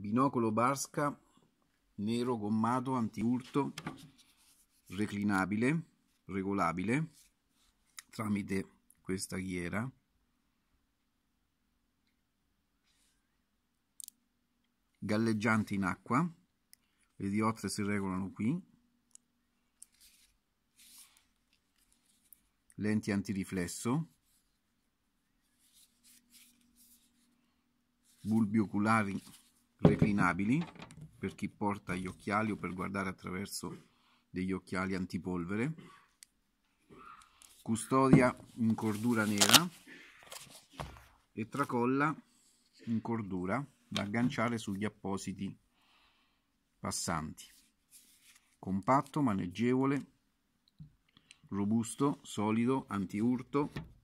binocolo Barska nero gommato antiurto reclinabile, regolabile tramite questa ghiera galleggiante in acqua le diottre si regolano qui lenti antiriflesso bulbi oculari reclinabili per chi porta gli occhiali o per guardare attraverso degli occhiali antipolvere, custodia in cordura nera e tracolla in cordura da agganciare sugli appositi passanti. Compatto, maneggevole, robusto, solido, antiurto